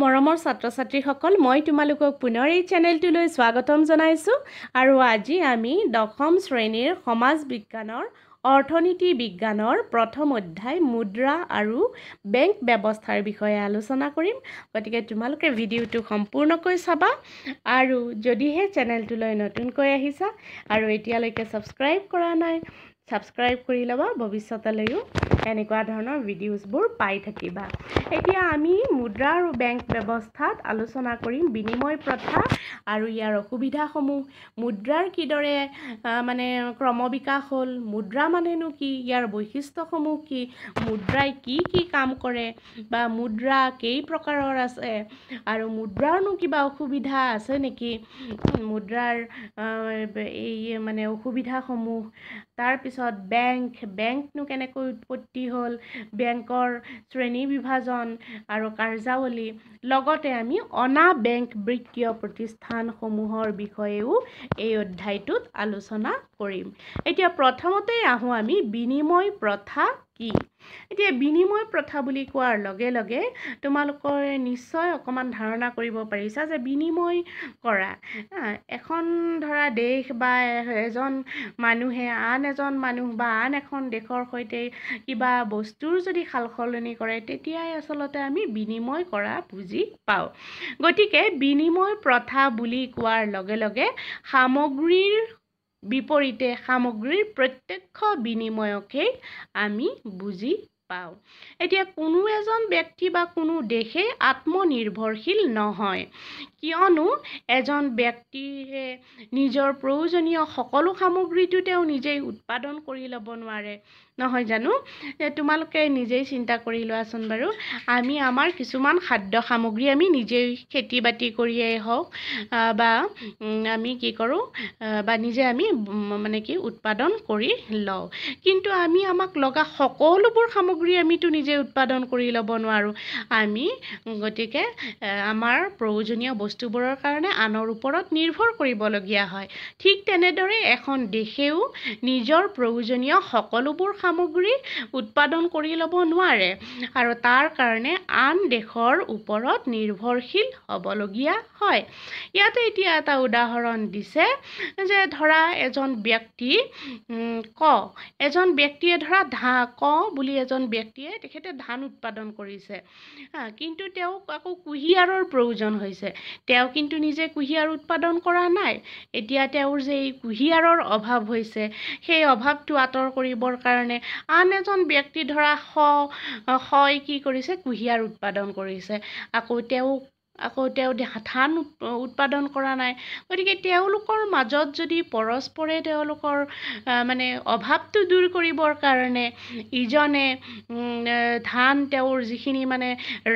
মৰমৰ ছাত্ৰ ছাত্ৰীসকল মই তোমালোকক পুনৰ এই চেনেলটোলৈ স্বাগতম জনাইছোঁ আৰু আজি আমি দশম শ্ৰেণীৰ সমাজ বিজ্ঞানৰ অৰ্থনীতি বিজ্ঞানৰ প্ৰথম অধ্যায় মুদ্ৰা আৰু বেংক ব্যৱস্থাৰ বিষয়ে আলোচনা কৰিম গতিকে তোমালোকে ভিডিঅ'টো সম্পূৰ্ণকৈ চাবা আৰু যদিহে চেনেলটোলৈ নতুনকৈ আহিছা আৰু এতিয়ালৈকে ছাবস্ক্ৰাইব কৰা নাই ছাবস্ক্ৰাইব কৰি ল'বা ভৱিষ্যতলৈও এনেকুৱা ধৰণৰ ভিডিঅ'ছবোৰ পাই থাকিবা এতিয়া আমি মুদ্ৰা আৰু বেংক ব্যৱস্থাত আলোচনা কৰিম বিনিময় প্ৰথা আৰু ইয়াৰ অসুবিধাসমূহ মুদ্ৰাৰ কিদৰে মানে ক্ৰমবিকাশ হ'ল মুদ্ৰা মানেনো কি ইয়াৰ বৈশিষ্ট্যসমূহ কি মুদ্ৰাই কি কি কাম কৰে বা মুদ্ৰা কেই প্ৰকাৰৰ আছে আৰু মুদ্ৰাৰনো কিবা অসুবিধা আছে নেকি মুদ্ৰাৰ এই মানে অসুবিধাসমূহ তাৰপিছত বেংক বেংকনো কেনেকৈ উৎপত্তি হ'ল বেংকৰ শ্ৰেণী বিভাজন আৰু কাৰ্যাৱলী লগতে আমি অনা বেংক বৃত্তীয় প্ৰতিষ্ঠানসমূহৰ বিষয়েও এই অধ্যায়টোত আলোচনা কৰিম এতিয়া প্ৰথমতেই আহোঁ আমি বিনিময় প্ৰথা কি এতিয়া বিনিময় প্ৰথা বুলি কোৱাৰ লগে লগে তোমালোকৰ নিশ্চয় অকণমান ধাৰণা কৰিব পাৰিছা যে বিনিময় কৰা এখন ধৰা দেশ বা এজন মানুহে আন এজন মানুহ বা আন এখন দেশৰ সৈতে কিবা বস্তুৰ যদি সাল সলনি কৰে তেতিয়াই আচলতে আমি বিনিময় কৰা বুজি পাওঁ গতিকে বিনিময় প্ৰথা বুলি কোৱাৰ লগে লগে সামগ্ৰীৰ বিপৰীতে সামগ্ৰীৰ প্ৰত্যক্ষ বিনিময়কেই আমি বুজি পাওঁ এতিয়া কোনো এজন ব্যক্তি বা কোনো দেশেই আত্মনিৰ্ভৰশীল নহয় কিয়নো এজন ব্যক্তিয়ে নিজৰ প্ৰয়োজনীয় সকলো সামগ্ৰীটো তেওঁ নিজেই উৎপাদন কৰি ল'ব নোৱাৰে নহয় জানো তোমালোকে নিজেই চিন্তা কৰি লোৱাচোন বাৰু আমি আমাৰ কিছুমান খাদ্য সামগ্ৰী আমি নিজেই খেতি বাতি কৰিয়েই হওক বা আমি কি কৰোঁ বা নিজে আমি মানে কি উৎপাদন কৰি লওঁ কিন্তু আমি আমাক লগা সকলোবোৰ সামগ্ৰী আমিতো নিজে উৎপাদন কৰি ল'ব নোৱাৰোঁ আমি গতিকে আমাৰ প্ৰয়োজনীয় বস্তুবোৰৰ কাৰণে আনৰ ওপৰত নিৰ্ভৰ কৰিবলগীয়া হয় ঠিক তেনেদৰে এখন দেশেও নিজৰ প্ৰয়োজনীয় সকলোবোৰ সামগ্ৰী উৎপাদন কৰি ল'ব নোৱাৰে আৰু তাৰ কাৰণে আন দেশৰ ওপৰত নিৰ্ভৰশীল হ'বলগীয়া হয় ইয়াতে এতিয়া এটা উদাহৰণ দিছে যে ধৰা এজন ব্যক্তি ক এজন ব্যক্তিয়ে ধৰা ধা ক বুলি এজন ব্যক্তিয়ে তেখেতে ধান উৎপাদন কৰিছে হা কিন্তু তেওঁক আকৌ কুঁহিয়াৰৰ প্ৰয়োজন হৈছে তেওঁ কিন্তু নিজে কুঁহিয়াৰ উৎপাদন কৰা নাই এতিয়া তেওঁৰ যে এই কুঁহিয়াৰৰ অভাৱ হৈছে সেই অভাৱটো আঁতৰ কৰিবৰ কাৰণে কাৰণে আন এজন ব্যক্তি ধৰা শ শই কি কৰিছে কুঁহিয়াৰ উৎপাদন কৰিছে আকৌ তেওঁ আকৌ তেওঁ ধান উৎপাদন কৰা নাই গতিকে তেওঁলোকৰ মাজত যদি পৰস্পৰে তেওঁলোকৰ মানে অভাৱটো দূৰ কৰিবৰ কাৰণে ইজনে ধান তেওঁৰ যিখিনি মানে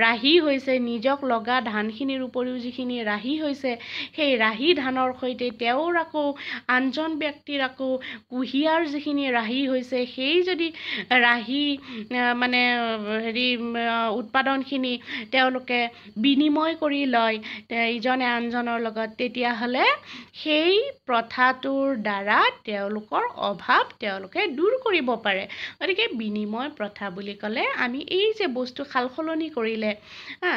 ৰাহি হৈছে নিজক লগা ধানখিনিৰ উপৰিও যিখিনি ৰাহি হৈছে সেই ৰাহি ধানৰ সৈতে তেওঁৰ আকৌ আনজন ব্যক্তিৰ আকৌ কুঁহিয়াৰ যিখিনি ৰাহি হৈছে সেই যদি ৰাহি মানে হেৰি উৎপাদনখিনি তেওঁলোকে বিনিময় কৰি কৰি লয় ইজনে আনজনৰ লগত তেতিয়াহ'লে সেই প্ৰথাটোৰ দ্বাৰা তেওঁলোকৰ অভাৱ তেওঁলোকে দূৰ কৰিব পাৰে গতিকে বিনিময় প্ৰথা বুলি ক'লে আমি এই যে বস্তু সাল সলনি কৰিলে হা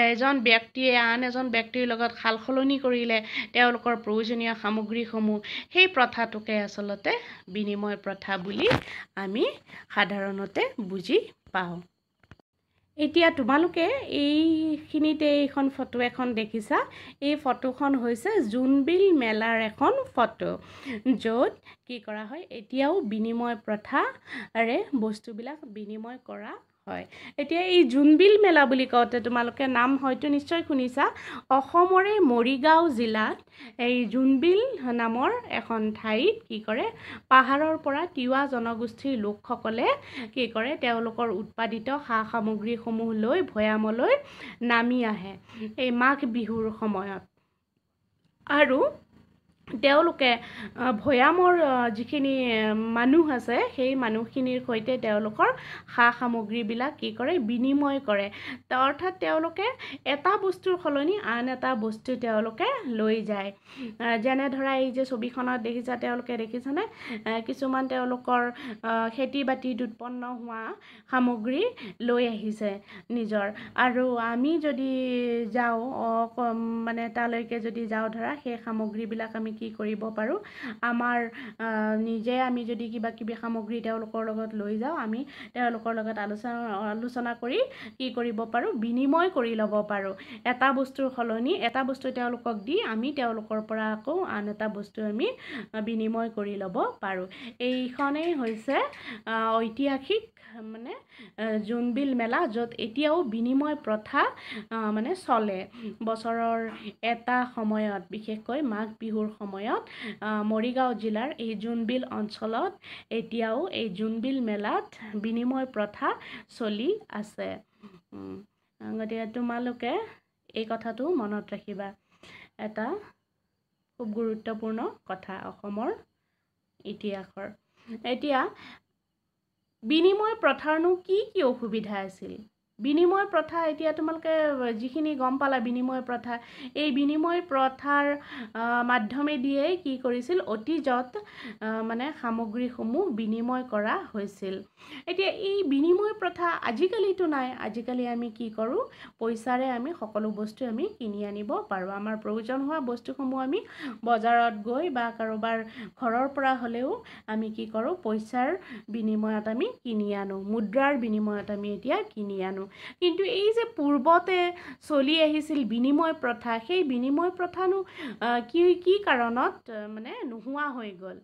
এজন ব্যক্তিয়ে আন এজন ব্যক্তিৰ লগত সাল সলনি কৰিলে তেওঁলোকৰ প্ৰয়োজনীয় সামগ্ৰীসমূহ সেই প্ৰথাটোকে আচলতে বিনিময় প্ৰথা বুলি আমি সাধাৰণতে বুজি পাওঁ এতিয়া তোমালোকে এইখিনিতে এইখন ফটো এখন দেখিছা এই ফটোখন হৈছে জোনবিল মেলাৰ এখন ফটো য'ত কি কৰা হয় এতিয়াও বিনিময় প্ৰথাৰে বস্তুবিলাক বিনিময় কৰা হয় এতিয়া এই জোনবিল মেলা বুলি কওঁতে তোমালোকে নাম হয়তো নিশ্চয় শুনিছা অসমৰে মৰিগাঁও জিলাত এই জোনবিল নামৰ এখন ঠাইত কি কৰে পাহাৰৰ পৰা তিৱা জনগোষ্ঠীৰ লোকসকলে কি কৰে তেওঁলোকৰ উৎপাদিত সা সামগ্ৰীসমূহ লৈ ভৈয়ামলৈ নামি আহে এই মাঘ বিহুৰ সময়ত আৰু তেওঁলোকে ভৈয়ামৰ যিখিনি মানুহ আছে সেই মানুহখিনিৰ সৈতে তেওঁলোকৰ সা সামগ্ৰীবিলাক কি কৰে বিনিময় কৰে অৰ্থাৎ তেওঁলোকে এটা বস্তুৰ সলনি আন এটা বস্তু তেওঁলোকে লৈ যায় যেনে ধৰা এই যে ছবিখনত দেখিছা তেওঁলোকে দেখিছেনে কিছুমান তেওঁলোকৰ খেতি বাতিত উৎপন্ন হোৱা সামগ্ৰী লৈ আহিছে নিজৰ আৰু আমি যদি যাওঁ মানে তালৈকে যদি যাওঁ ধৰা সেই সামগ্ৰীবিলাক আমি কি কৰিব পাৰোঁ আমাৰ নিজে আমি যদি কিবা কিবি সামগ্ৰী তেওঁলোকৰ লগত লৈ যাওঁ আমি তেওঁলোকৰ লগত আলোচনা আলোচনা কৰি কি কৰিব পাৰোঁ বিনিময় কৰি ল'ব পাৰোঁ এটা বস্তুৰ সলনি এটা বস্তু তেওঁলোকক দি আমি তেওঁলোকৰ পৰা আকৌ আন এটা বস্তু আমি বিনিময় কৰি ল'ব পাৰোঁ এইখনেই হৈছে ঐতিহাসিক মানে জোনবিল মেলা য'ত এতিয়াও বিনিময় প্ৰথা মানে চলে বছৰৰ এটা সময়ত বিশেষকৈ মাঘ বিহুৰ সময়ত মৰিগাঁও জিলাৰ এই জোনবিল অঞ্চলত এতিয়াও এই জোনবিল মেলাত বিনিময় প্ৰথা চলি আছে গতিকে তোমালোকে এই কথাটো মনত ৰাখিবা এটা খুব গুৰুত্বপূৰ্ণ কথা অসমৰ ইতিহাসৰ এতিয়া বিনিময় প্ৰথাৰনো কি কি অসুবিধা আছিল বিনিময় প্ৰথা এতিয়া তোমালোকে যিখিনি গম পালা বিনিময় প্ৰথা এই বিনিময় প্ৰথাৰ মাধ্যমেদিয়েই কি কৰিছিল অতীজত মানে সামগ্ৰীসমূহ বিনিময় কৰা হৈছিল এতিয়া এই বিনিময় প্ৰথা আজিকালিতো নাই আজিকালি আমি কি কৰোঁ পইচাৰে আমি সকলো বস্তু আমি কিনি আনিব পাৰোঁ আমাৰ প্ৰয়োজন হোৱা বস্তুসমূহ আমি বজাৰত গৈ বা কাৰোবাৰ ঘৰৰ পৰা হ'লেও আমি কি কৰোঁ পইচাৰ বিনিময়ত আমি কিনি আনো মুদ্ৰাৰ বিনিময়ত আমি এতিয়া কিনি আনো কিন্তু এই যে পূৰ্বতে চলি আহিছিল বিনিময় প্ৰথা সেই বিনিময় প্ৰথানো কি কি কাৰণত মানে নোহোৱা হৈ গ'ল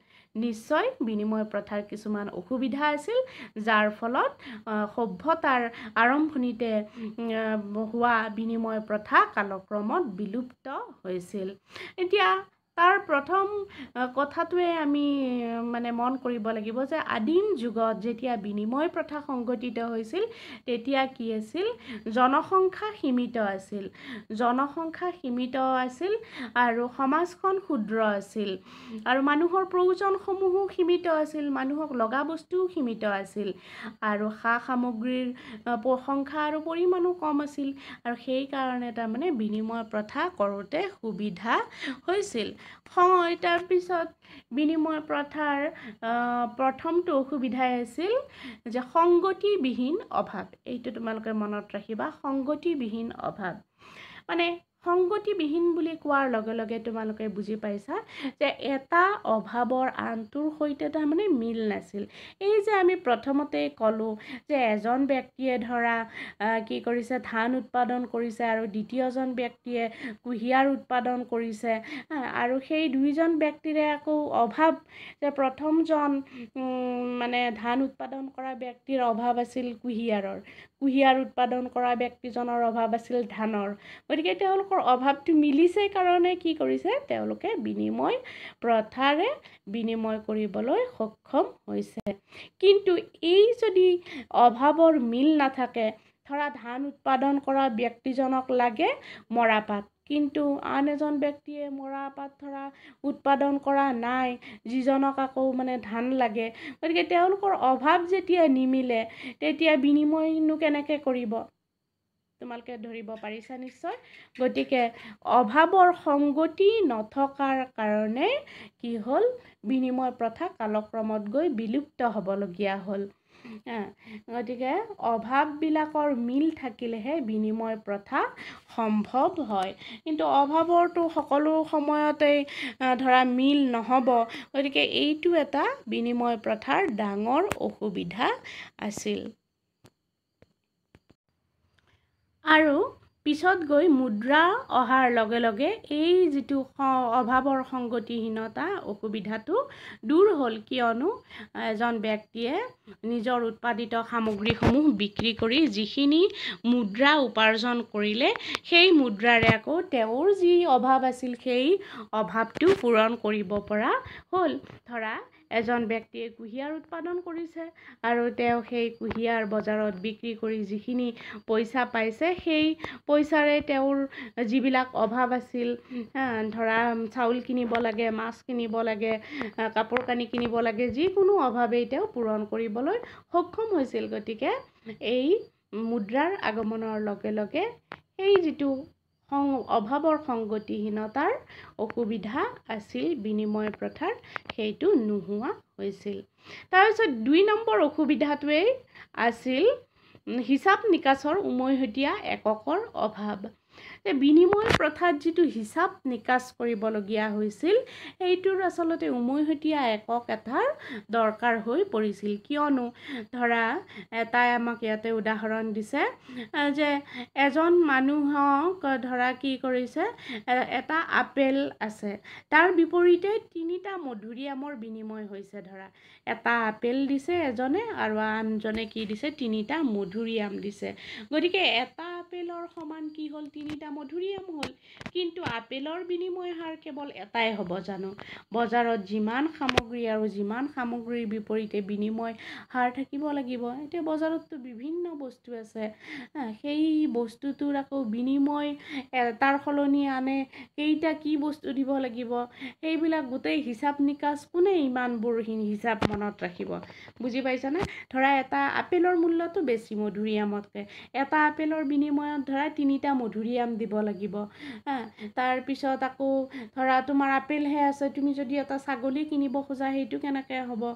নিশ্চয় বিনিময় প্ৰথাৰ কিছুমান অসুবিধা আছিল যাৰ ফলত সভ্যতাৰ আৰম্ভণিতে হোৱা বিনিময় প্ৰথা কালক্ৰমত বিলুপ্ত হৈছিল এতিয়া তাৰ প্ৰথম কথাটোৱে আমি মানে মন কৰিব লাগিব যে আদিম যুগত যেতিয়া বিনিময় প্ৰথা সংঘটিত হৈছিল তেতিয়া কি আছিল জনসংখ্যা সীমিত আছিল জনসংখ্যা সীমিত আছিল আৰু সমাজখন ক্ষুদ্ৰ আছিল আৰু মানুহৰ প্ৰয়োজনসমূহো সীমিত আছিল মানুহক লগা বস্তুও সীমিত আছিল আৰু সা সামগ্ৰীৰ প্ৰশংসা আৰু পৰিমাণো কম আছিল আৰু সেইকাৰণে তাৰমানে বিনিময় প্ৰথা কৰোঁতে সুবিধা হৈছিল খং হয় তাৰপিছত বিনিময় প্ৰথাৰ প্ৰথমটো অসুবিধাই আছিল যে সংগতিবিহীন অভাৱ এইটো তোমালোকে মনত ৰাখিবা সংগতিবিহীন অভাৱ মানে সংগতিবিহীন বুলি কোৱাৰ লগে লগে তোমালোকে বুজি পাইছা যে এটা অভাৱৰ আনটোৰ সৈতে তাৰমানে মিল নাছিল এই যে আমি প্ৰথমতেই ক'লোঁ যে এজন ব্যক্তিয়ে ধৰা কি কৰিছে ধান উৎপাদন কৰিছে আৰু দ্বিতীয়জন ব্যক্তিয়ে কুঁহিয়াৰ উৎপাদন কৰিছে আৰু সেই দুইজন ব্যক্তিৰে আকৌ অভাৱ যে প্ৰথমজন মানে ধান উৎপাদন কৰা ব্যক্তিৰ অভাৱ আছিল কুঁহিয়াৰৰ কুঁহিয়াৰ উৎপাদন কৰা ব্যক্তিজনৰ অভাৱ আছিল ধানৰ গতিকে তেওঁলোকৰ তেওঁলোকৰ অভাৱটো মিলিছে কাৰণে কি কৰিছে তেওঁলোকে বিনিময় প্ৰথাৰে বিনিময় কৰিবলৈ সক্ষম হৈছে কিন্তু এই যদি অভাৱৰ মিল নাথাকে ধৰা ধান উৎপাদন কৰা ব্যক্তিজনক লাগে মৰাপাত কিন্তু আন এজন ব্যক্তিয়ে মৰাপাত ধৰা উৎপাদন কৰা নাই যিজনক আকৌ মানে ধান লাগে গতিকে তেওঁলোকৰ অভাৱ যেতিয়া নিমিলে তেতিয়া বিনিময়নো কেনেকৈ কৰিব তোমালোকে ধৰিব পাৰিছা নিশ্চয় গতিকে অভাৱৰ সংগতি নথকাৰ কাৰণে কি হ'ল বিনিময় প্ৰথা কালক্ৰমত গৈ বিলুপ্ত হ'বলগীয়া হ'ল গতিকে অভাৱবিলাকৰ মিল থাকিলেহে বিনিময় প্ৰথা সম্ভৱ হয় কিন্তু অভাৱৰটো সকলো সময়তে ধৰা মিল নহ'ব গতিকে এইটো এটা বিনিময় প্ৰথাৰ ডাঙৰ অসুবিধা আছিল আৰু পিছত গৈ মুদ্ৰা অহাৰ লগে লগে এই যিটো অভাৱৰ সংগতিহীনতা অসুবিধাটো দূৰ হ'ল কিয়নো এজন ব্যক্তিয়ে নিজৰ উৎপাদিত সামগ্ৰীসমূহ বিক্ৰী কৰি যিখিনি মুদ্ৰা উপাৰ্জন কৰিলে সেই মুদ্ৰাৰে আকৌ তেওঁৰ যি অভাৱ আছিল সেই অভাৱটো পূৰণ কৰিব পৰা হ'ল ধৰা এজন ব্যক্তিয়ে কুঁহিয়াৰ উৎপাদন কৰিছে আৰু তেওঁ সেই কুঁহিয়াৰ বজাৰত বিক্ৰী কৰি যিখিনি পইচা পাইছে সেই পইচাৰে তেওঁৰ যিবিলাক অভাৱ আছিল ধৰা চাউল কিনিব লাগে মাছ কিনিব লাগে কাপোৰ কানি কিনিব লাগে যিকোনো অভাৱেই তেওঁ পূৰণ কৰিবলৈ সক্ষম হৈছিল গতিকে এই মুদ্ৰাৰ আগমনৰ লগে লগে সেই যিটো সং অভাৱৰ সংগতিহীনতাৰ অসুবিধা আছিল বিনিময় প্ৰথাৰ সেইটো নোহোৱা হৈছিল তাৰপিছত দুই নম্বৰ অসুবিধাটোৱেই আছিল হিচাপ নিকাচৰ উমৈহতীয়া এককৰ অভাৱ এই বিনিময় প্ৰথাত যিটো হিচাপ নিকাচ কৰিবলগীয়া হৈছিল সেইটোৰ আচলতে উমৈহতীয়া একক এটাৰ দৰকাৰ হৈ পৰিছিল কিয়নো ধৰা এটাই আমাক ইয়াতে উদাহৰণ দিছে যে এজন মানুহক ধৰা কি কৰিছে এটা আপেল আছে তাৰ বিপৰীতে তিনিটা মধুৰিয়ামৰ বিনিময় হৈছে ধৰা এটা আপেল দিছে এজনে আৰু আনজনে কি দিছে তিনিটা মধুৰিয়াম দিছে গতিকে এটা আপেলৰ সমান কি হ'ল তিনিটা মধুৰী হ'ল কিন্তু আপেলৰ বিনিময় হাৰ কেৱল এটাই হ'ব জানো বজাৰত যিমান সামগ্ৰী আৰু যিমান সামগ্ৰীৰ বিপৰীতে বিনিময় হাৰ থাকিব লাগিব এতিয়া বজাৰততো বিভিন্ন বস্তু আছে সেই বস্তুটোৰ আকৌ বিনিময় এটাৰ সলনি আনে কেইটা কি বস্তু দিব লাগিব সেইবিলাক গোটেই হিচাপ নিকাচ কোনে ইমানবোৰ হিচাপ মনত ৰাখিব বুজি পাইছানে ধৰা এটা আপেলৰ মূল্যটো বেছি মধুৰী এটা আপেলৰ বিনিময়ত ধৰা তিনিটা মধুৰী আম দিব দিব লাগিব তাৰপিছত আকৌ ধৰা তোমাৰ আপেলহে আছে তুমি যদি এটা ছাগলী কিনিব খোজা সেইটো কেনেকৈ হ'ব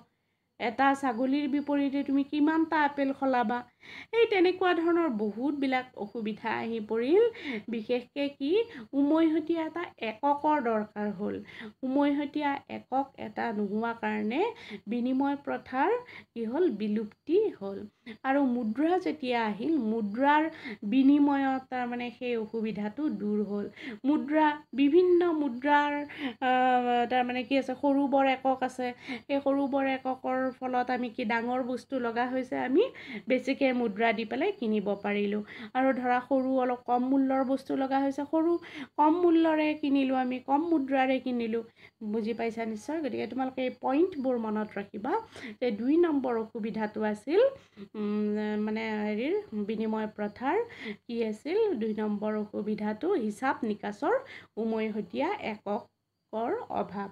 এটা ছাগলীৰ বিপৰীতে তুমি কিমানটা আপেল সলাবা সেই তেনেকুৱা ধৰণৰ বহুতবিলাক অসুবিধা আহি পৰিল বিশেষকৈ কি উমৈহতীয়া এটা এককৰ দৰকাৰ হ'ল উমৈহতীয়া একক এটা নোহোৱা কাৰণে বিনিময় প্ৰথাৰ কি হ'ল বিলুপ্তি হ'ল আৰু মুদ্ৰা যেতিয়া আহিল মুদ্ৰাৰ বিনিময়ত তাৰমানে সেই অসুবিধাটো দূৰ হ'ল মুদ্ৰা বিভিন্ন মুদ্ৰাৰ তাৰমানে কি আছে সৰু বৰ একক আছে সেই সৰু বৰ এককৰ ফলত আমি কি ডাঙৰ বস্তু লগা হৈছে আমি বেছিকৈ মুদ্ৰা দি পেলাই কিনিব পাৰিলোঁ আৰু ধৰা সৰু অলপ কম মূল্যৰ বস্তু লগা হৈছে সৰু কম মূল্যৰে কিনিলোঁ আমি কম মুদ্ৰাৰে কিনিলোঁ বুজি পাইছা নিশ্চয় গতিকে তোমালোকে এই পইণ্টবোৰ মনত ৰাখিবা যে দুই নম্বৰ অসুবিধাটো আছিল মানে হেৰিৰ বিনিময় প্ৰথাৰ কি আছিল দুই নম্বৰ অসুবিধাটো হিচাপ নিকাচৰ উমৈহতীয়া এককৰ অভাৱ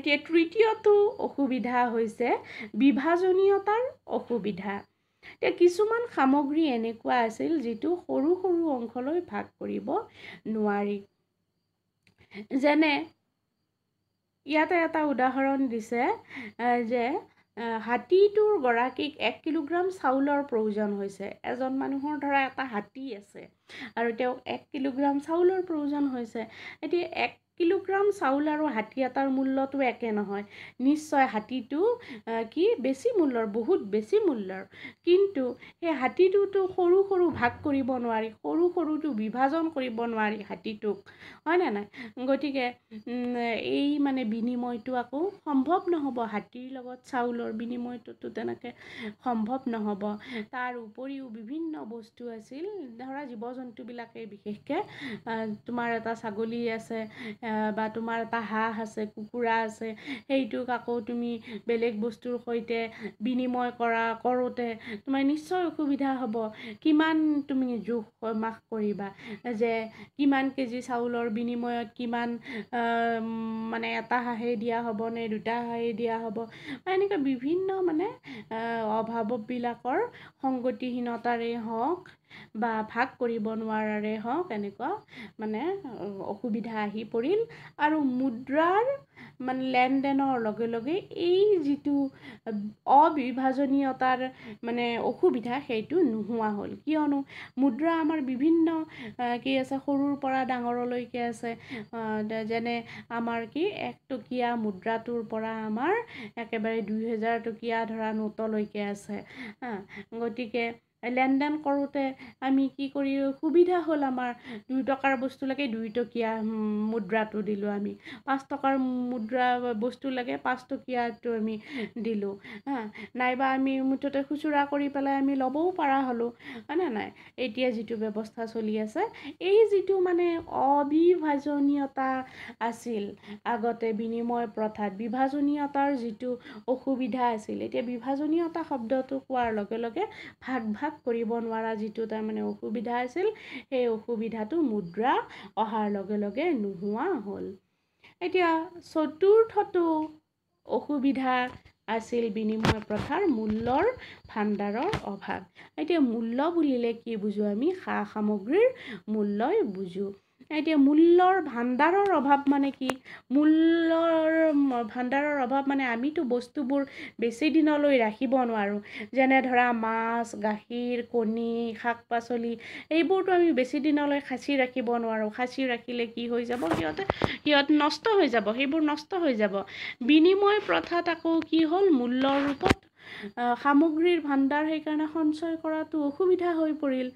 এতিয়া তৃতীয়টো অসুবিধা হৈছে বিভাজনীয়তাৰ অসুবিধা এতিয়া কিছুমান সামগ্ৰী এনেকুৱা আছিল যিটো সৰু সৰু অংশলৈ ভাগ কৰিব নোৱাৰি যেনে ইয়াতে এটা উদাহৰণ দিছে যে হাতীটোৰ গৰাকীক এক কিলোগ্ৰাম চাউলৰ প্ৰয়োজন হৈছে এজন মানুহৰ ধৰা এটা হাতী আছে আৰু তেওঁক এক কিলোগ্ৰাম চাউলৰ প্ৰয়োজন হৈছে এতিয়া এক কিলোগ্ৰাম চাউল আৰু হাতী এটাৰ মূল্যটো একে নহয় নিশ্চয় হাতীটো কি বেছি মূল্যৰ বহুত বেছি মূল্যৰ কিন্তু সেই হাতীটোতো সৰু সৰু ভাগ কৰিব নোৱাৰি সৰু সৰুটো বিভাজন কৰিব নোৱাৰি হাতীটোক হয়নে নাই গতিকে এই মানে বিনিময়টো আকৌ সম্ভৱ নহ'ব হাতীৰ লগত চাউলৰ বিনিময়টোতো তেনেকৈ সম্ভৱ নহ'ব তাৰ উপৰিও বিভিন্ন বস্তু আছিল ধৰা জীৱ জন্তুবিলাকে বিশেষকৈ তোমাৰ এটা ছাগলী আছে বা তোমাৰ এটা হাঁহ আছে কুকুৰা আছে সেইটোক আকৌ তুমি বেলেগ বস্তুৰ সৈতে বিনিময় কৰা কৰোঁতে তোমাৰ নিশ্চয় অসুবিধা হ'ব কিমান তুমি জোখ মাস কৰিবা যে কিমান কেজি চাউলৰ বিনিময়ত কিমান মানে এটা হাঁহে দিয়া হ'বনে দুটা হাঁহে দিয়া হ'ব বা এনেকৈ বিভিন্ন মানে অভাৱবিলাকৰ সংগতিহীনতাৰেই হওক বা ভাগ কৰিব নোৱাৰাৰে হওক এনেকুৱা মানে অসুবিধা আহি পৰিল আৰু মুদ্ৰাৰ মানে লেনদেনৰ লগে লগে এই যিটো অবিভাজনীয়তাৰ মানে অসুবিধা সেইটো নোহোৱা হ'ল কিয়নো মুদ্ৰা আমাৰ বিভিন্ন কি আছে সৰুৰ পৰা ডাঙৰলৈকে আছে যেনে আমাৰ কি এক টকীয়া মুদ্ৰাটোৰ পৰা আমাৰ একেবাৰে দুহেজাৰ টকীয়া ধৰা নোটলৈকে আছে হা গতিকে লেনদেন কৰোঁতে আমি কি কৰি সুবিধা হ'ল আমাৰ দুই টকাৰ বস্তু লাগে দুই টকীয়া মুদ্ৰাটো দিলোঁ আমি পাঁচ টকাৰ মুদ্ৰা বস্তু লাগে পাঁচটকীয়াটো আমি দিলোঁ হা নাইবা আমি মুঠতে খুচুৰা কৰি পেলাই আমি ল'বও পৰা হ'লোঁ হয়নে নাই এতিয়া যিটো ব্যৱস্থা চলি আছে এই যিটো মানে অবিভাজনীয়তা আছিল আগতে বিনিময় প্ৰথাত বিভাজনীয়তাৰ যিটো অসুবিধা আছিল এতিয়া বিভাজনীয়তা শব্দটো কোৱাৰ লগে লগে ভাগ ভাগ লাভ কৰিব নোৱাৰা যিটো তাৰমানে অসুবিধা আছিল সেই অসুবিধাটো মুদ্ৰা অহাৰ লগে লগে নোহোৱা হ'ল এতিয়া চতুৰ্থটো অসুবিধা আছিল বিনিময় প্ৰথাৰ মূল্যৰ ভাণ্ডাৰৰ অভাৱ এতিয়া মূল্য বুলিলে কি বুজোঁ আমি সা সামগ্ৰীৰ মূল্যই বুজোঁ এতিয়া মূল্যৰ ভাণ্ডাৰৰ অভাৱ মানে কি মূল্যৰ ভাণ্ডাৰৰ অভাৱ মানে আমিতো বস্তুবোৰ বেছি দিনলৈ ৰাখিব নোৱাৰোঁ যেনে ধৰা মাছ গাখীৰ কণী শাক পাচলি এইবোৰতো আমি বেছি দিনলৈ সাঁচি ৰাখিব নোৱাৰোঁ সাঁচি ৰাখিলে কি হৈ যাব সিহঁতে সিহঁত নষ্ট হৈ যাব সেইবোৰ নষ্ট হৈ যাব বিনিময় প্ৰথাত আকৌ কি হ'ল মূল্যৰ ৰূপত সামগ্ৰীৰ ভাণ্ডাৰ সেইকাৰণে সঞ্চয় কৰাটো অসুবিধা হৈ পৰিল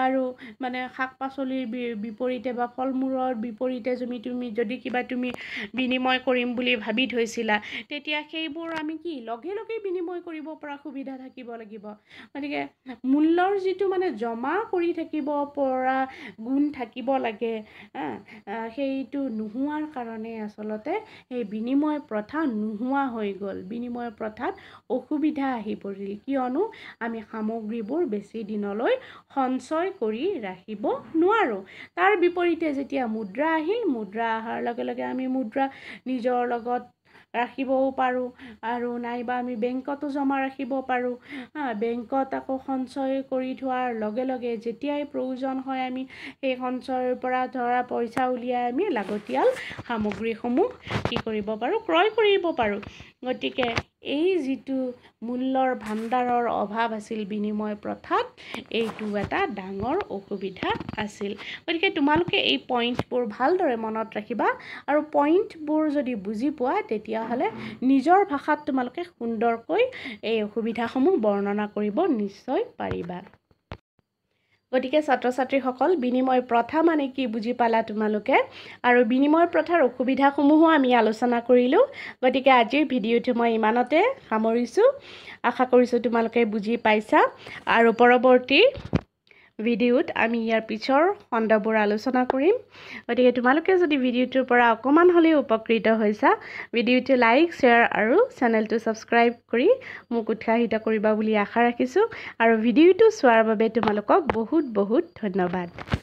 আৰু মানে শাক পাচলিৰ বিপৰীতে বা ফল মূলৰ বিপৰীতে তুমি তুমি যদি কিবা তুমি বিনিময় কৰিম বুলি ভাবি থৈছিলা তেতিয়া সেইবোৰ আমি কি লগে লগে বিনিময় কৰিব পৰা সুবিধা থাকিব লাগিব গতিকে মূল্যৰ যিটো মানে জমা কৰি থাকিব পৰা গুণ থাকিব লাগে সেইটো নোহোৱাৰ কাৰণে আচলতে সেই বিনিময় প্ৰথা নোহোৱা হৈ গ'ল বিনিময় প্ৰথাত অসুবিধা সুবিধা আহি পৰিল কিয়নো আমি সামগ্ৰীবোৰ বেছি দিনলৈ সঞ্চয় কৰি ৰাখিব নোৱাৰোঁ তাৰ বিপৰীতে যেতিয়া মুদ্ৰা আহিল মুদ্ৰা অহাৰ লগে লগে আমি মুদ্ৰা নিজৰ লগত ৰাখিবও পাৰোঁ আৰু নাইবা আমি বেংকতো জমা ৰাখিব পাৰোঁ হা বেংকত আকৌ সঞ্চয় কৰি থোৱাৰ লগে লগে যেতিয়াই প্ৰয়োজন হয় আমি সেই সঞ্চয়ৰ পৰা ধৰা পইচা উলিয়াই আমি লাগতিয়াল সামগ্ৰীসমূহ কি কৰিব পাৰোঁ ক্ৰয় কৰিব পাৰোঁ গতিকে এই যিটো মূল্যৰ ভাণ্ডাৰৰ অভাৱ আছিল বিনিময় প্ৰথাত এইটো এটা ডাঙৰ অসুবিধা আছিল গতিকে তোমালোকে এই পইণ্টবোৰ ভালদৰে মনত ৰাখিবা আৰু পইণ্টবোৰ যদি বুজি পোৱা তেতিয়াহ'লে নিজৰ ভাষাত তোমালোকে সুন্দৰকৈ এই অসুবিধাসমূহ বৰ্ণনা কৰিব নিশ্চয় পাৰিবা গতিকে ছাত্ৰ ছাত্ৰীসকল বিনিময় প্ৰথা মানে কি বুজি পালা তোমালোকে আৰু বিনিময় প্ৰথাৰ অসুবিধাসমূহো আমি আলোচনা কৰিলোঁ গতিকে আজিৰ ভিডিঅ'টো মই ইমানতে সামৰিছোঁ আশা কৰিছোঁ তোমালোকে বুজি পাইছা আৰু পৰৱৰ্তী ভিডিঅ'ত আমি ইয়াৰ পিছৰ খণ্ডবোৰ আলোচনা কৰিম গতিকে তোমালোকে যদি ভিডিঅ'টোৰ পৰা অকণমান হ'লেও উপকৃত হৈছা ভিডিঅ'টো লাইক শ্বেয়াৰ আৰু চেনেলটো ছাবস্ক্ৰাইব কৰি মোক উৎসাহিত কৰিবা বুলি আশা ৰাখিছোঁ আৰু ভিডিঅ'টো চোৱাৰ বাবে তোমালোকক বহুত বহুত ধন্যবাদ